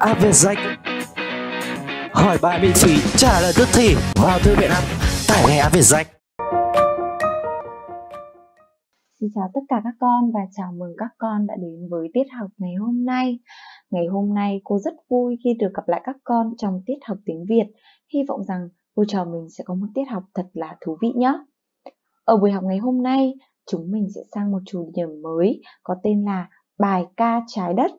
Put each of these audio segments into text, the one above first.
Áp Việt Danh Hỏi bài miễn phí, trả lời tức thì vào thư viện app, tải ngay Áp Việt Danh Xin chào tất cả các con và chào mừng các con đã đến với tiết học ngày hôm nay. Ngày hôm nay cô rất vui khi được gặp lại các con trong tiết học tiếng Việt. Hy vọng rằng cô trò mình sẽ có một tiết học thật là thú vị nhé. Ở buổi học ngày hôm nay, chúng mình sẽ sang một chủ điểm mới có tên là bài ca trái đất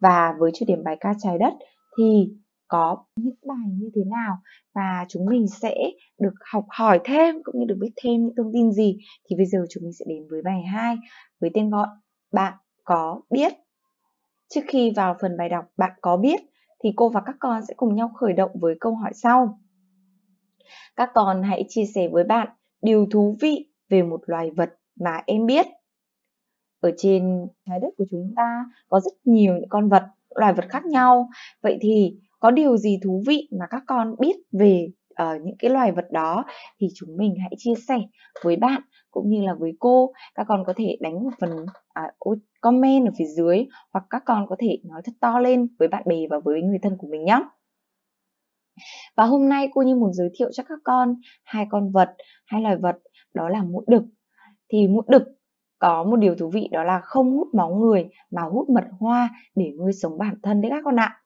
và với chủ điểm bài ca trái đất thì có những bài như thế nào và chúng mình sẽ được học hỏi thêm cũng như được biết thêm những thông tin gì thì bây giờ chúng mình sẽ đến với bài 2 với tên gọi bạn có biết trước khi vào phần bài đọc bạn có biết thì cô và các con sẽ cùng nhau khởi động với câu hỏi sau các con hãy chia sẻ với bạn điều thú vị về một loài vật mà em biết ở trên trái đất của chúng ta có rất nhiều những con vật loài vật khác nhau vậy thì có điều gì thú vị mà các con biết về uh, những cái loài vật đó thì chúng mình hãy chia sẻ với bạn cũng như là với cô các con có thể đánh một phần uh, comment ở phía dưới hoặc các con có thể nói thật to lên với bạn bè và với người thân của mình nhé và hôm nay cô như muốn giới thiệu cho các con hai con vật hai loài vật đó là mũ đực thì mũ đực có một điều thú vị đó là không hút máu người mà hút mật hoa để nuôi sống bản thân đấy các con ạ.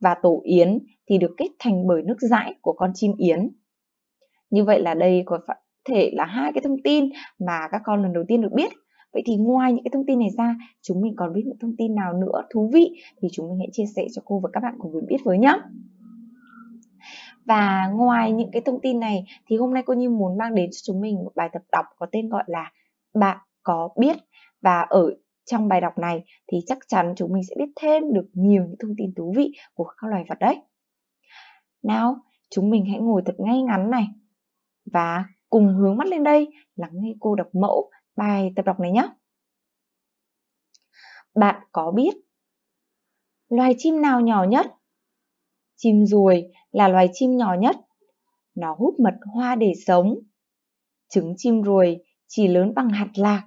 Và tổ yến thì được kết thành bởi nước dãi của con chim yến. Như vậy là đây có thể là hai cái thông tin mà các con lần đầu tiên được biết. Vậy thì ngoài những cái thông tin này ra, chúng mình còn biết những thông tin nào nữa thú vị thì chúng mình hãy chia sẻ cho cô và các bạn cùng biết với nhé. Và ngoài những cái thông tin này thì hôm nay cô như muốn mang đến cho chúng mình một bài tập đọc có tên gọi là Bạn có biết và ở trong bài đọc này thì chắc chắn chúng mình sẽ biết thêm được nhiều những thông tin thú vị của các loài vật đấy. Nào, chúng mình hãy ngồi thật ngay ngắn này và cùng hướng mắt lên đây lắng nghe cô đọc mẫu bài tập đọc này nhé. Bạn có biết loài chim nào nhỏ nhất? Chim ruồi là loài chim nhỏ nhất. Nó hút mật hoa để sống. Trứng chim ruồi chỉ lớn bằng hạt lạc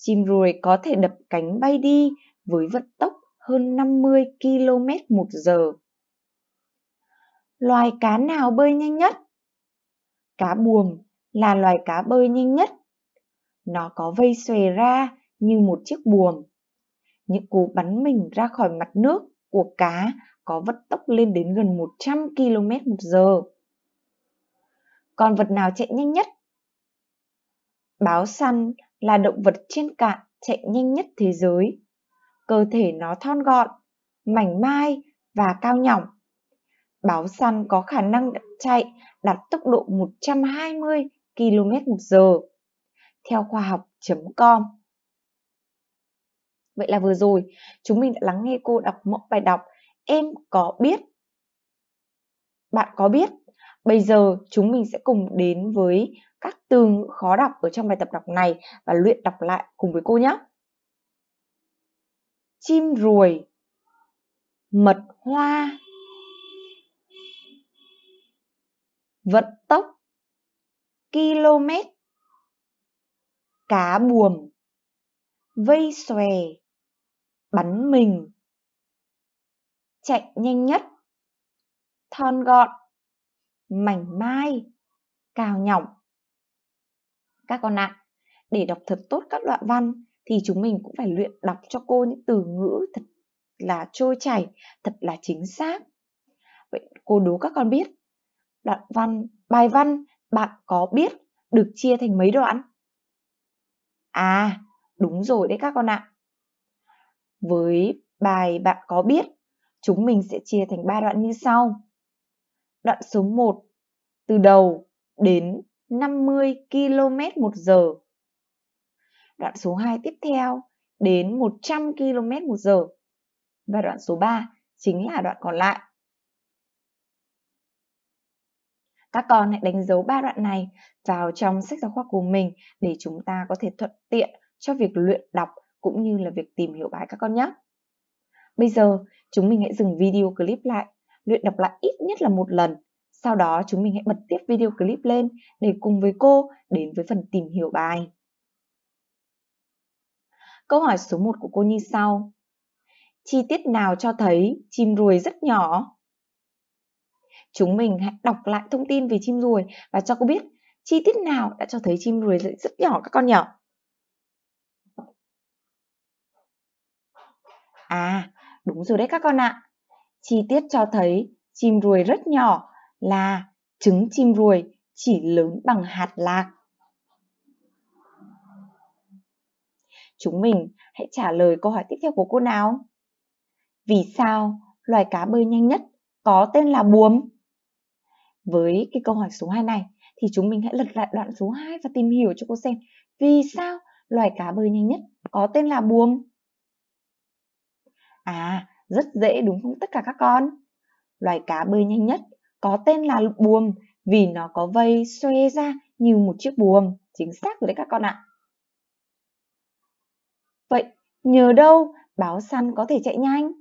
Chim ruồi có thể đập cánh bay đi với vận tốc hơn 50 km một giờ. Loài cá nào bơi nhanh nhất? Cá buồm là loài cá bơi nhanh nhất. Nó có vây xòe ra như một chiếc buồm. Những cú bắn mình ra khỏi mặt nước của cá có vận tốc lên đến gần 100 km một giờ. Còn vật nào chạy nhanh nhất? Báo săn là động vật trên cạn chạy nhanh nhất thế giới. Cơ thể nó thon gọn, mảnh mai và cao nhỏng. Báo săn có khả năng chạy đạt tốc độ 120 km một giờ. Theo khoa học.com Vậy là vừa rồi, chúng mình đã lắng nghe cô đọc mẫu bài đọc Em có biết. Bạn có biết Bây giờ chúng mình sẽ cùng đến với các từ khó đọc ở trong bài tập đọc này và luyện đọc lại cùng với cô nhé. Chim ruồi Mật hoa Vận tốc Km Cá buồm Vây xòe Bắn mình Chạy nhanh nhất Thon gọn mảnh mai, cào nhỏng. Các con ạ, à, để đọc thật tốt các đoạn văn thì chúng mình cũng phải luyện đọc cho cô những từ ngữ thật là trôi chảy, thật là chính xác. Vậy cô đố các con biết, đoạn văn, bài văn bạn có biết được chia thành mấy đoạn? À, đúng rồi đấy các con ạ. À. Với bài bạn có biết, chúng mình sẽ chia thành 3 đoạn như sau đoạn số 1 từ đầu đến 50 km một giờ. Đoạn số 2 tiếp theo đến 100 km một giờ. Và đoạn số 3 chính là đoạn còn lại. Các con hãy đánh dấu ba đoạn này vào trong sách giáo khoa của mình để chúng ta có thể thuận tiện cho việc luyện đọc cũng như là việc tìm hiểu bài các con nhé. Bây giờ, chúng mình hãy dừng video clip lại luyện đọc lại ít nhất là một lần. Sau đó chúng mình hãy bật tiếp video clip lên để cùng với cô đến với phần tìm hiểu bài. Câu hỏi số 1 của cô như sau. Chi tiết nào cho thấy chim ruồi rất nhỏ? Chúng mình hãy đọc lại thông tin về chim ruồi và cho cô biết chi tiết nào đã cho thấy chim ruồi rất nhỏ các con nhỉ? À, đúng rồi đấy các con ạ. À. Chi tiết cho thấy chim ruồi rất nhỏ là trứng chim ruồi chỉ lớn bằng hạt lạc. Chúng mình hãy trả lời câu hỏi tiếp theo của cô nào. Vì sao loài cá bơi nhanh nhất có tên là buồm? Với cái câu hỏi số 2 này thì chúng mình hãy lật lại đoạn số 2 và tìm hiểu cho cô xem vì sao loài cá bơi nhanh nhất có tên là buồm. À, rất dễ đúng không tất cả các con? Loài cá bơi nhanh nhất có tên là lục buồm vì nó có vây xòe ra như một chiếc buồm. Chính xác rồi đấy các con ạ. Vậy nhờ đâu báo săn có thể chạy nhanh?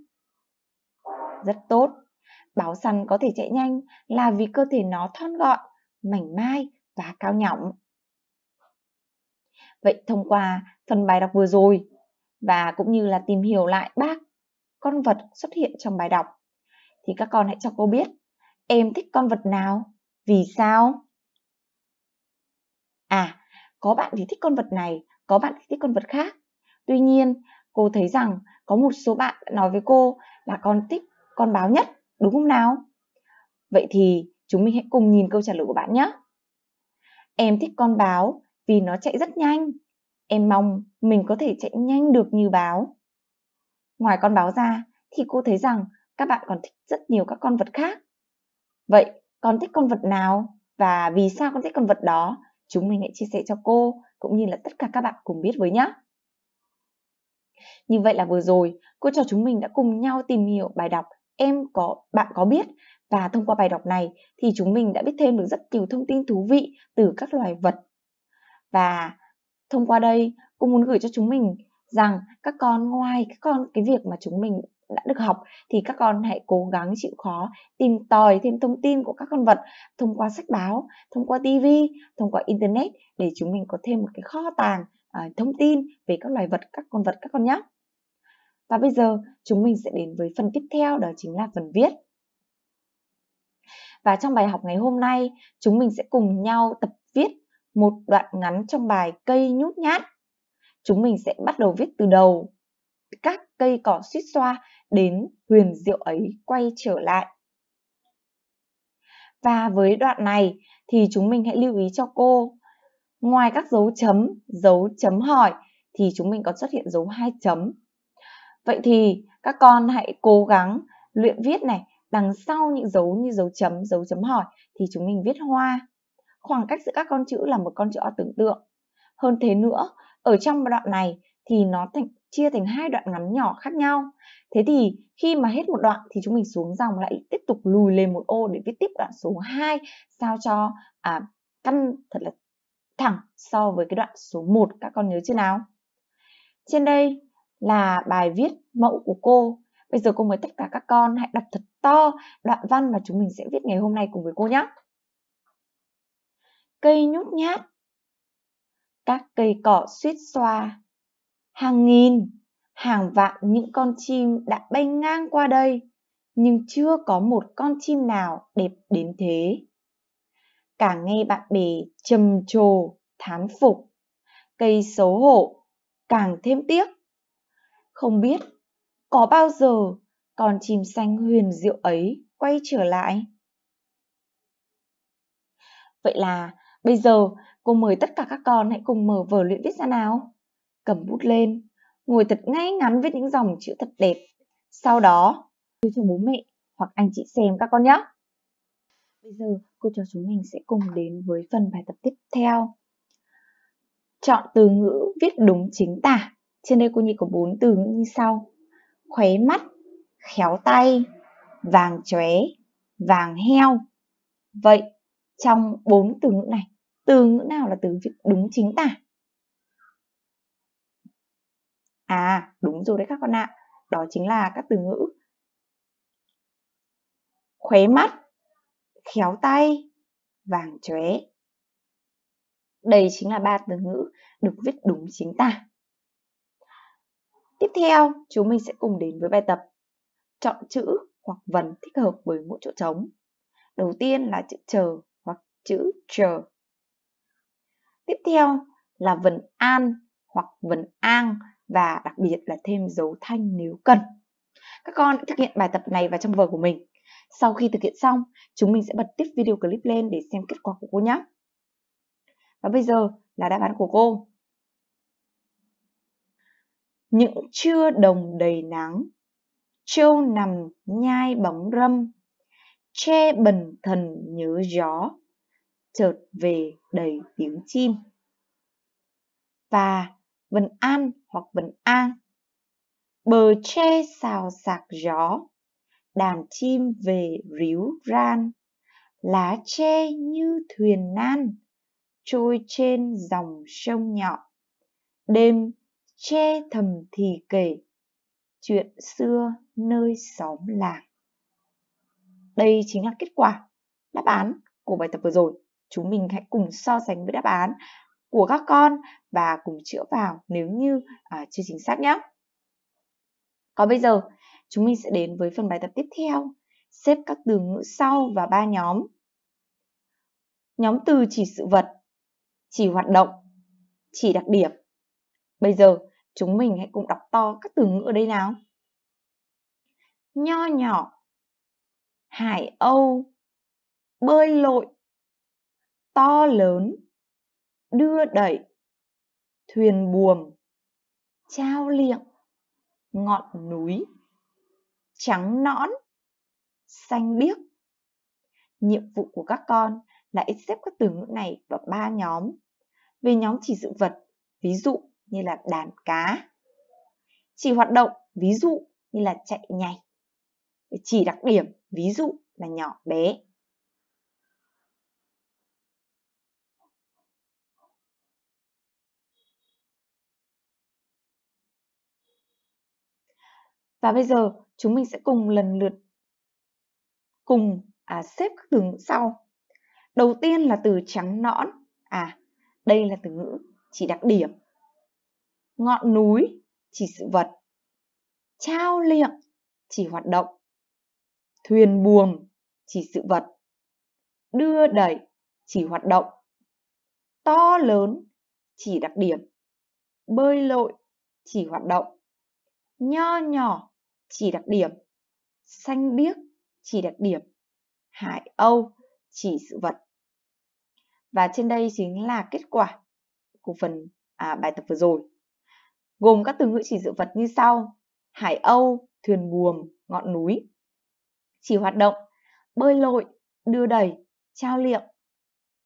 Rất tốt. Báo săn có thể chạy nhanh là vì cơ thể nó thon gọn, mảnh mai và cao nhỏng. Vậy thông qua phần bài đọc vừa rồi và cũng như là tìm hiểu lại bác con vật xuất hiện trong bài đọc. Thì các con hãy cho cô biết, em thích con vật nào? Vì sao? À, có bạn thì thích con vật này, có bạn thì thích con vật khác. Tuy nhiên, cô thấy rằng có một số bạn nói với cô là con thích con báo nhất, đúng không nào? Vậy thì chúng mình hãy cùng nhìn câu trả lời của bạn nhé. Em thích con báo vì nó chạy rất nhanh. Em mong mình có thể chạy nhanh được như báo. Ngoài con báo ra thì cô thấy rằng các bạn còn thích rất nhiều các con vật khác. Vậy con thích con vật nào và vì sao con thích con vật đó? Chúng mình hãy chia sẻ cho cô cũng như là tất cả các bạn cùng biết với nhé. Như vậy là vừa rồi, cô trò chúng mình đã cùng nhau tìm hiểu bài đọc Em có bạn có biết và thông qua bài đọc này thì chúng mình đã biết thêm được rất nhiều thông tin thú vị từ các loài vật. Và thông qua đây, cô muốn gửi cho chúng mình rằng các con ngoài các con cái việc mà chúng mình đã được học thì các con hãy cố gắng chịu khó tìm tòi thêm thông tin của các con vật thông qua sách báo, thông qua TV, thông qua internet để chúng mình có thêm một cái kho tàng à, thông tin về các loài vật, các con vật các con nhé. Và bây giờ chúng mình sẽ đến với phần tiếp theo đó chính là phần viết. Và trong bài học ngày hôm nay, chúng mình sẽ cùng nhau tập viết một đoạn ngắn trong bài Cây nhút nhát chúng mình sẽ bắt đầu viết từ đầu các cây cỏ suýt xoa đến huyền diệu ấy quay trở lại. Và với đoạn này thì chúng mình hãy lưu ý cho cô. Ngoài các dấu chấm, dấu chấm hỏi thì chúng mình còn xuất hiện dấu hai chấm. Vậy thì các con hãy cố gắng luyện viết này, đằng sau những dấu như dấu chấm, dấu chấm hỏi thì chúng mình viết hoa. Khoảng cách giữa các con chữ là một con chữ O tưởng tượng. Hơn thế nữa, ở trong đoạn này thì nó thành, chia thành hai đoạn ngắn nhỏ khác nhau. Thế thì khi mà hết một đoạn thì chúng mình xuống dòng lại tiếp tục lùi lên một ô để viết tiếp đoạn số 2 sao cho à, căn thật là thẳng so với cái đoạn số 1 các con nhớ chưa nào? Trên đây là bài viết mẫu của cô. Bây giờ cô mời tất cả các con hãy đọc thật to đoạn văn mà chúng mình sẽ viết ngày hôm nay cùng với cô nhé. Cây nhút nhát các cây cỏ suýt xoa. Hàng nghìn, hàng vạn những con chim đã bay ngang qua đây, nhưng chưa có một con chim nào đẹp đến thế. Cả nghe bạn bè trầm trồ, thán phục, cây xấu hổ, càng thêm tiếc. Không biết có bao giờ con chim xanh huyền diệu ấy quay trở lại. Vậy là bây giờ Cô mời tất cả các con hãy cùng mở vở luyện viết ra nào. Cầm bút lên, ngồi thật ngay ngắn viết những dòng chữ thật đẹp. Sau đó, đưa cho bố mẹ hoặc anh chị xem các con nhé. Bây giờ, cô cho chúng mình sẽ cùng đến với phần bài tập tiếp theo. Chọn từ ngữ viết đúng chính tả. Trên đây cô Nhi có 4 từ ngữ như sau. Khóe mắt, khéo tay, vàng chóe, vàng heo. Vậy, trong bốn từ ngữ này, từ ngữ nào là từ đúng chính tả à đúng rồi đấy các con ạ đó chính là các từ ngữ khóe mắt khéo tay vàng chóe đây chính là ba từ ngữ được viết đúng chính tả tiếp theo chúng mình sẽ cùng đến với bài tập chọn chữ hoặc vần thích hợp với mỗi chỗ trống đầu tiên là chữ chờ hoặc chữ chờ Tiếp theo là vần an hoặc vần an và đặc biệt là thêm dấu thanh nếu cần. Các con thực hiện bài tập này vào trong vở của mình. Sau khi thực hiện xong, chúng mình sẽ bật tiếp video clip lên để xem kết quả của cô nhé. Và bây giờ là đáp án của cô. Những trưa đồng đầy nắng, trâu nằm nhai bóng râm, che bần thần nhớ gió chợt về đầy tiếng chim. Và vần an hoặc vần an. Bờ tre xào sạc gió, đàn chim về ríu ran. Lá tre như thuyền nan, trôi trên dòng sông nhỏ. Đêm tre thầm thì kể, chuyện xưa nơi xóm làng. Đây chính là kết quả đáp án của bài tập vừa rồi chúng mình hãy cùng so sánh với đáp án của các con và cùng chữa vào nếu như à, chưa chính xác nhé. Còn bây giờ, chúng mình sẽ đến với phần bài tập tiếp theo, xếp các từ ngữ sau vào ba nhóm. Nhóm từ chỉ sự vật, chỉ hoạt động, chỉ đặc điểm. Bây giờ, chúng mình hãy cùng đọc to các từ ngữ ở đây nào. Nho nhỏ, hải âu, bơi lội, to lớn đưa đẩy thuyền buồm trao liệng ngọn núi trắng nõn xanh biếc nhiệm vụ của các con là ít xếp các từ ngữ này vào ba nhóm về nhóm chỉ sự vật ví dụ như là đàn cá chỉ hoạt động ví dụ như là chạy nhảy chỉ đặc điểm ví dụ là nhỏ bé Và bây giờ chúng mình sẽ cùng lần lượt cùng à, xếp các từ ngữ sau. Đầu tiên là từ trắng nõn. À, đây là từ ngữ chỉ đặc điểm. Ngọn núi chỉ sự vật. Trao liệng chỉ hoạt động. Thuyền buồm chỉ sự vật. Đưa đẩy chỉ hoạt động. To lớn chỉ đặc điểm. Bơi lội chỉ hoạt động nho nhỏ chỉ đặc điểm xanh biếc chỉ đặc điểm hải âu chỉ sự vật và trên đây chính là kết quả của phần à, bài tập vừa rồi gồm các từ ngữ chỉ sự vật như sau hải âu thuyền buồm ngọn núi chỉ hoạt động bơi lội đưa đẩy trao liệm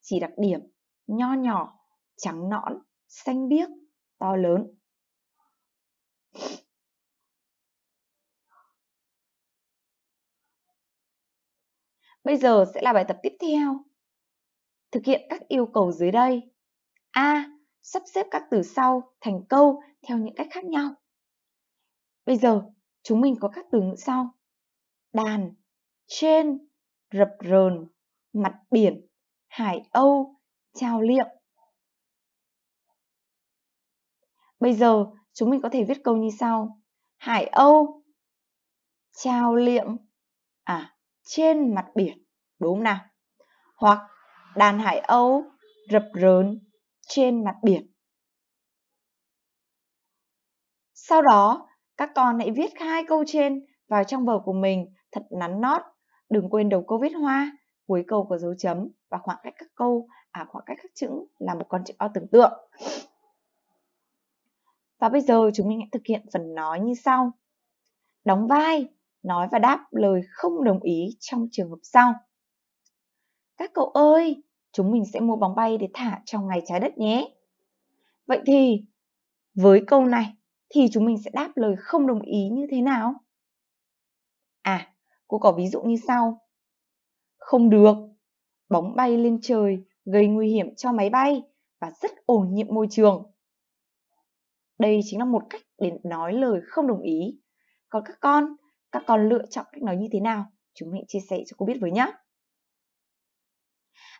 chỉ đặc điểm nho nhỏ trắng nõn xanh biếc to lớn Bây giờ sẽ là bài tập tiếp theo. Thực hiện các yêu cầu dưới đây. A. Sắp xếp các từ sau thành câu theo những cách khác nhau. Bây giờ, chúng mình có các từ ngữ sau. Đàn, trên, rập rờn, mặt biển, hải âu, trao liệm. Bây giờ, chúng mình có thể viết câu như sau. Hải âu, trao liệm, à, trên mặt biển, đúng không nào? Hoặc đàn hải âu rập rớn trên mặt biển. Sau đó, các con hãy viết hai câu trên vào trong vở của mình thật nắn nót. Đừng quên đầu câu viết hoa, cuối câu có dấu chấm và khoảng cách các câu, à khoảng cách các chữ là một con chữ O tưởng tượng. Và bây giờ chúng mình hãy thực hiện phần nói như sau. Đóng vai nói và đáp lời không đồng ý trong trường hợp sau. Các cậu ơi, chúng mình sẽ mua bóng bay để thả trong ngày trái đất nhé. Vậy thì, với câu này thì chúng mình sẽ đáp lời không đồng ý như thế nào? À, cô có ví dụ như sau. Không được, bóng bay lên trời gây nguy hiểm cho máy bay và rất ô nhiễm môi trường. Đây chính là một cách để nói lời không đồng ý. Còn các con, các con lựa chọn cách nói như thế nào chúng mình chia sẻ cho cô biết với nhé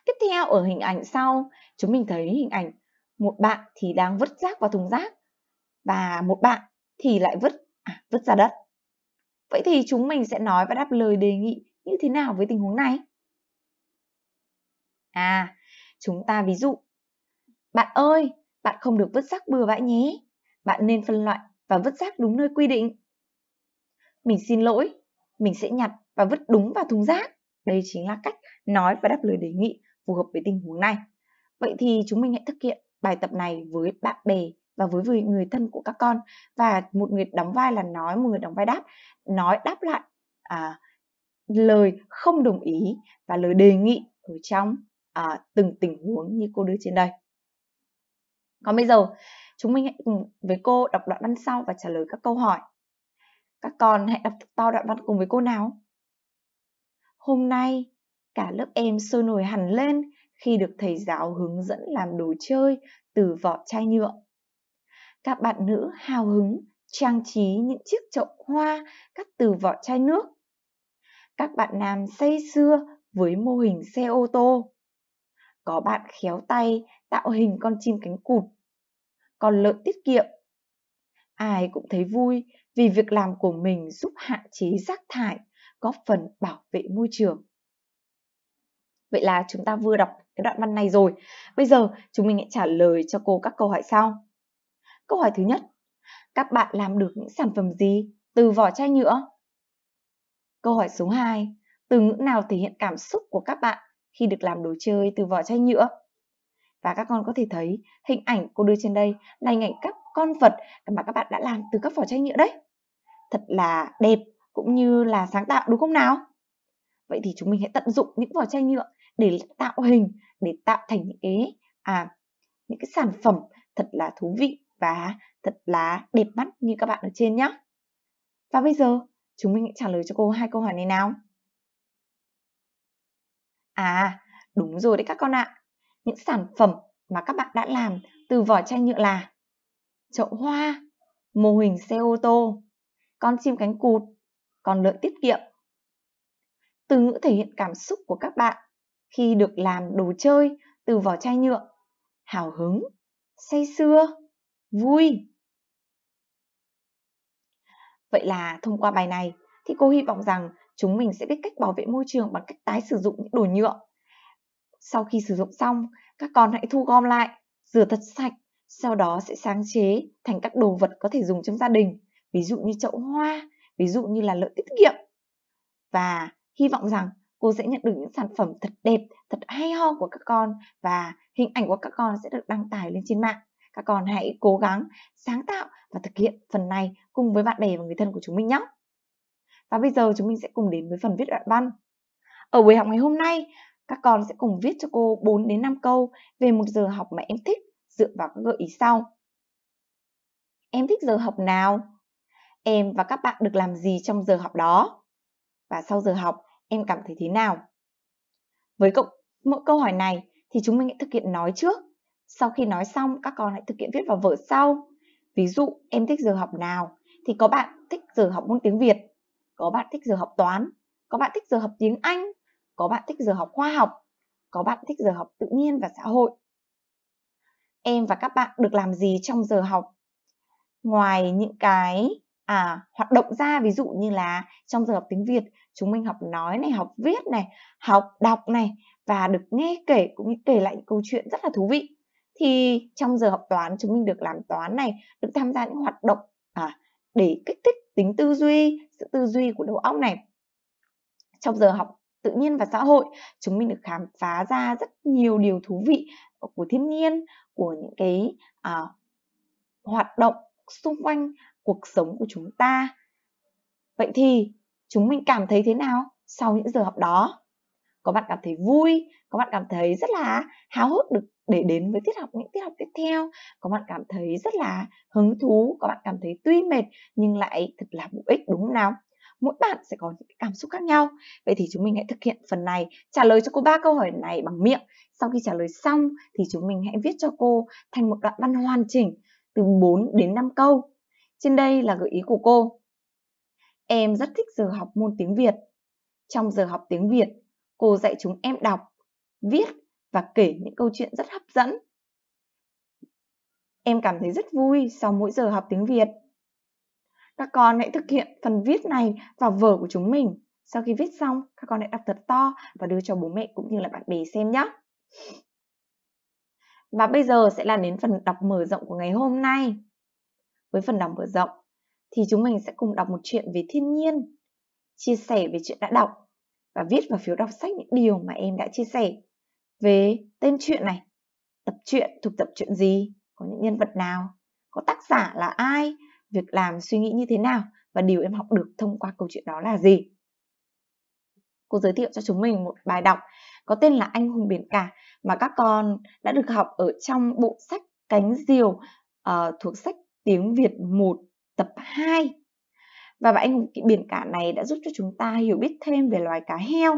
tiếp theo ở hình ảnh sau chúng mình thấy hình ảnh một bạn thì đang vứt rác vào thùng rác và một bạn thì lại vứt à, vứt ra đất vậy thì chúng mình sẽ nói và đáp lời đề nghị như thế nào với tình huống này à chúng ta ví dụ bạn ơi bạn không được vứt rác bừa bãi nhé bạn nên phân loại và vứt rác đúng nơi quy định mình xin lỗi mình sẽ nhặt và vứt đúng vào thùng rác đây chính là cách nói và đáp lời đề nghị phù hợp với tình huống này vậy thì chúng mình hãy thực hiện bài tập này với bạn bè và với người thân của các con và một người đóng vai là nói một người đóng vai đáp nói đáp lại à, lời không đồng ý và lời đề nghị ở trong à, từng tình huống như cô đưa trên đây còn bây giờ chúng mình hãy cùng với cô đọc đoạn văn sau và trả lời các câu hỏi các con hãy đọc to đoạn văn cùng với cô nào. Hôm nay, cả lớp em sôi nổi hẳn lên khi được thầy giáo hướng dẫn làm đồ chơi từ vỏ chai nhựa. Các bạn nữ hào hứng trang trí những chiếc chậu hoa cắt từ vỏ chai nước. Các bạn nam say sưa với mô hình xe ô tô. Có bạn khéo tay tạo hình con chim cánh cụt, còn lợn tiết kiệm. Ai cũng thấy vui vì việc làm của mình giúp hạn chế rác thải, góp phần bảo vệ môi trường. Vậy là chúng ta vừa đọc cái đoạn văn này rồi. Bây giờ chúng mình hãy trả lời cho cô các câu hỏi sau. Câu hỏi thứ nhất, các bạn làm được những sản phẩm gì từ vỏ chai nhựa? Câu hỏi số 2, từ ngữ nào thể hiện cảm xúc của các bạn khi được làm đồ chơi từ vỏ chai nhựa? Và các con có thể thấy hình ảnh cô đưa trên đây là hình ảnh các con vật mà các bạn đã làm từ các vỏ chai nhựa đấy. Thật là đẹp cũng như là sáng tạo đúng không nào? Vậy thì chúng mình hãy tận dụng những vỏ chai nhựa để tạo hình, để tạo thành những cái à những cái sản phẩm thật là thú vị và thật là đẹp mắt như các bạn ở trên nhé. Và bây giờ chúng mình trả lời cho cô hai câu hỏi này nào. À, đúng rồi đấy các con ạ. Những sản phẩm mà các bạn đã làm từ vỏ chai nhựa là chậu hoa, mô hình xe ô tô, con chim cánh cụt, con lợn tiết kiệm. Từ ngữ thể hiện cảm xúc của các bạn khi được làm đồ chơi từ vỏ chai nhựa, hào hứng, say sưa, vui. Vậy là thông qua bài này thì cô hy vọng rằng chúng mình sẽ biết cách bảo vệ môi trường bằng cách tái sử dụng những đồ nhựa. Sau khi sử dụng xong, các con hãy thu gom lại, rửa thật sạch sau đó sẽ sáng chế thành các đồ vật có thể dùng trong gia đình ví dụ như chậu hoa ví dụ như là lợi tiết kiệm và hy vọng rằng cô sẽ nhận được những sản phẩm thật đẹp thật hay ho của các con và hình ảnh của các con sẽ được đăng tải lên trên mạng các con hãy cố gắng sáng tạo và thực hiện phần này cùng với bạn bè và người thân của chúng mình nhé và bây giờ chúng mình sẽ cùng đến với phần viết đoạn văn ở buổi học ngày hôm nay các con sẽ cùng viết cho cô 4 đến 5 câu về một giờ học mà em thích dựa vào các gợi ý sau. Em thích giờ học nào? Em và các bạn được làm gì trong giờ học đó? Và sau giờ học, em cảm thấy thế nào? Với cộng, mỗi câu hỏi này thì chúng mình hãy thực hiện nói trước. Sau khi nói xong, các con hãy thực hiện viết vào vở sau. Ví dụ, em thích giờ học nào? Thì có bạn thích giờ học môn tiếng Việt, có bạn thích giờ học toán, có bạn thích giờ học tiếng Anh, có bạn thích giờ học khoa học, có bạn thích giờ học tự nhiên và xã hội em và các bạn được làm gì trong giờ học ngoài những cái à, hoạt động ra ví dụ như là trong giờ học tiếng Việt chúng mình học nói này học viết này học đọc này và được nghe kể cũng như kể lại những câu chuyện rất là thú vị thì trong giờ học toán chúng mình được làm toán này được tham gia những hoạt động à, để kích thích tính tư duy sự tư duy của đầu óc này trong giờ học tự nhiên và xã hội chúng mình được khám phá ra rất nhiều điều thú vị của thiên nhiên của những cái à, hoạt động xung quanh cuộc sống của chúng ta vậy thì chúng mình cảm thấy thế nào sau những giờ học đó có bạn cảm thấy vui có bạn cảm thấy rất là háo hức được để đến với tiết học những tiết học tiếp theo có bạn cảm thấy rất là hứng thú có bạn cảm thấy tuy mệt nhưng lại thật là bổ ích đúng không nào mỗi bạn sẽ có những cảm xúc khác nhau vậy thì chúng mình hãy thực hiện phần này trả lời cho cô ba câu hỏi này bằng miệng sau khi trả lời xong thì chúng mình hãy viết cho cô thành một đoạn văn hoàn chỉnh từ 4 đến 5 câu trên đây là gợi ý của cô em rất thích giờ học môn tiếng việt trong giờ học tiếng việt cô dạy chúng em đọc viết và kể những câu chuyện rất hấp dẫn em cảm thấy rất vui sau mỗi giờ học tiếng việt các con hãy thực hiện phần viết này vào vở của chúng mình. Sau khi viết xong, các con hãy đọc thật to và đưa cho bố mẹ cũng như là bạn bè xem nhé. Và bây giờ sẽ là đến phần đọc mở rộng của ngày hôm nay. Với phần đọc mở rộng thì chúng mình sẽ cùng đọc một chuyện về thiên nhiên, chia sẻ về chuyện đã đọc và viết vào phiếu đọc sách những điều mà em đã chia sẻ về tên chuyện này, tập truyện, thuộc tập truyện gì, có những nhân vật nào, có tác giả là ai việc làm suy nghĩ như thế nào và điều em học được thông qua câu chuyện đó là gì cô giới thiệu cho chúng mình một bài đọc có tên là anh hùng biển cả mà các con đã được học ở trong bộ sách cánh diều uh, thuộc sách tiếng việt 1 tập 2 và bài anh hùng biển cả này đã giúp cho chúng ta hiểu biết thêm về loài cá heo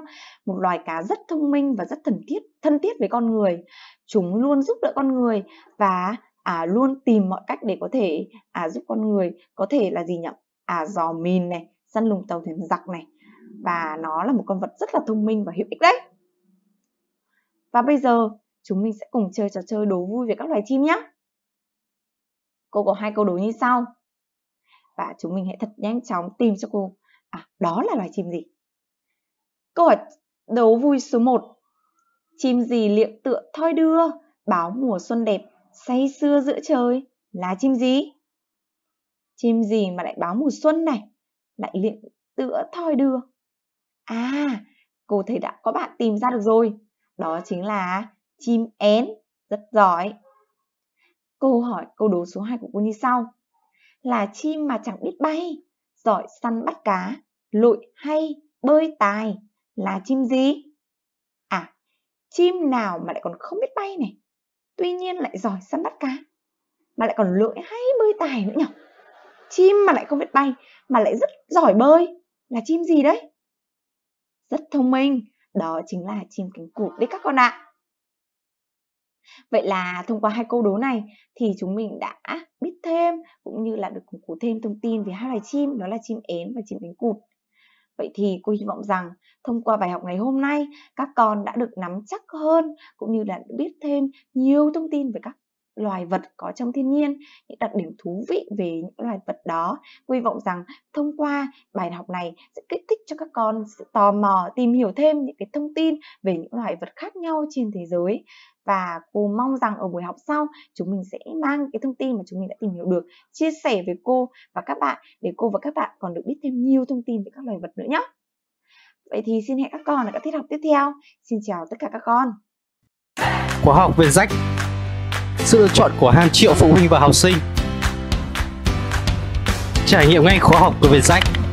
một loài cá rất thông minh và rất thân thiết thân thiết với con người chúng luôn giúp đỡ con người và à, luôn tìm mọi cách để có thể à, giúp con người có thể là gì nhỉ à dò mìn này săn lùng tàu thuyền giặc này và nó là một con vật rất là thông minh và hữu ích đấy và bây giờ chúng mình sẽ cùng chơi trò chơi đố vui về các loài chim nhé cô có hai câu đố như sau và chúng mình hãy thật nhanh chóng tìm cho cô à đó là loài chim gì câu hỏi đố vui số 1 chim gì liệng tựa thoi đưa báo mùa xuân đẹp say sưa giữa trời là chim gì chim gì mà lại báo mùa xuân này lại liệng tựa thoi đưa à cô thấy đã có bạn tìm ra được rồi đó chính là chim én rất giỏi Cô hỏi câu đố số 2 của cô như sau là chim mà chẳng biết bay giỏi săn bắt cá lội hay bơi tài là chim gì à chim nào mà lại còn không biết bay này tuy nhiên lại giỏi săn bắt cá mà lại còn lưỡi hay bơi tài nữa nhỉ chim mà lại không biết bay mà lại rất giỏi bơi là chim gì đấy rất thông minh đó chính là chim cánh cụt đấy các con ạ à. Vậy là thông qua hai câu đố này thì chúng mình đã biết thêm cũng như là được củng cố thêm thông tin về hai loài chim đó là chim én và chim cánh cụt. Vậy thì cô hy vọng rằng thông qua bài học ngày hôm nay, các con đã được nắm chắc hơn cũng như là biết thêm nhiều thông tin về các loài vật có trong thiên nhiên, những đặc điểm thú vị về những loài vật đó. Cô hy vọng rằng thông qua bài học này sẽ kích thích cho các con sự tò mò tìm hiểu thêm những cái thông tin về những loài vật khác nhau trên thế giới và cô mong rằng ở buổi học sau chúng mình sẽ mang cái thông tin mà chúng mình đã tìm hiểu được chia sẻ với cô và các bạn để cô và các bạn còn được biết thêm nhiều thông tin về các loài vật nữa nhé. Vậy thì xin hẹn các con ở các tiết học tiếp theo. Xin chào tất cả các con. Khóa học về rách Sự lựa chọn của hàng triệu phụ huynh và học sinh Trải nghiệm ngay khóa học của Việt Rách